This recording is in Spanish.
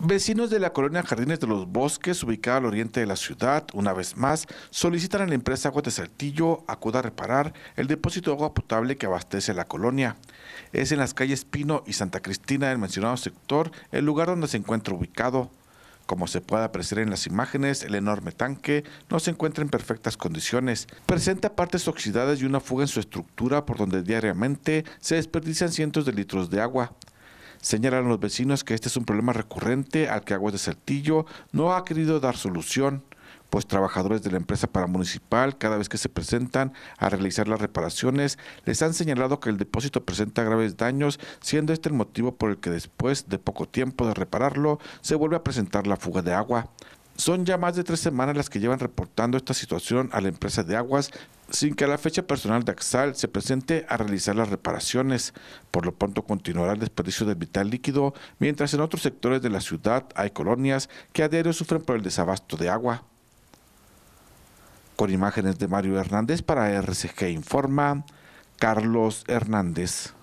Vecinos de la colonia Jardines de los Bosques, ubicada al oriente de la ciudad, una vez más, solicitan a la empresa Aguas de Saltillo acuda a reparar el depósito de agua potable que abastece la colonia. Es en las calles Pino y Santa Cristina del mencionado sector el lugar donde se encuentra ubicado. Como se puede apreciar en las imágenes, el enorme tanque no se encuentra en perfectas condiciones. Presenta partes oxidadas y una fuga en su estructura por donde diariamente se desperdician cientos de litros de agua. Señalan los vecinos que este es un problema recurrente al que Aguas de Saltillo no ha querido dar solución, pues trabajadores de la empresa paramunicipal, cada vez que se presentan a realizar las reparaciones, les han señalado que el depósito presenta graves daños, siendo este el motivo por el que después de poco tiempo de repararlo, se vuelve a presentar la fuga de agua. Son ya más de tres semanas las que llevan reportando esta situación a la empresa de aguas, sin que a la fecha personal de Axal se presente a realizar las reparaciones. Por lo pronto continuará el desperdicio de vital líquido, mientras en otros sectores de la ciudad hay colonias que a diario sufren por el desabasto de agua. Con imágenes de Mario Hernández para RCG Informa, Carlos Hernández.